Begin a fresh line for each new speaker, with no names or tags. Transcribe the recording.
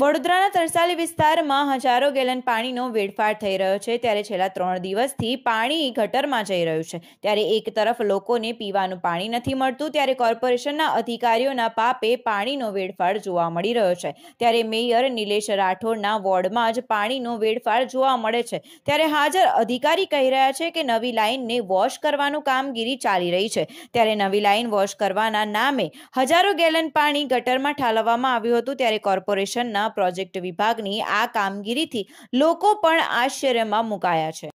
વડોદરાના તરસાલી વિસ્તારમાં હજારો ગેલન પાણીનો વેડફાટ થઈ રહ્યો છે ત્યારે છેલ્લા ત્રણ દિવસથી પાણી ગટરમાં જઈ રહ્યું છે ત્યારે એક તરફ લોકોને પીવાનું પાણી નથી મળતું ત્યારે કોર્પોરેશનના અધિકારીઓના પાપે પાણીનો વેડફાટ જોવા મળી રહ્યો છે ત્યારે મેયર નિલેશ રાઠોડના વોર્ડમાં જ પાણીનો વેડફાળ જોવા મળે છે ત્યારે હાજર અધિકારી કહી રહ્યા છે કે નવી લાઇનને વોશ કરવાનું કામગીરી ચાલી રહી છે ત્યારે નવી લાઇન વોશ કરવાના નામે હજારો ગેલન પાણી ગટરમાં ઠાલવવામાં આવ્યું હતું ત્યારે કોર્પોરેશનના પ્રોજેક્ટ વિભાગની આ કામગીરીથી લોકો પણ આશ્ચર્યમાં મુકાયા છે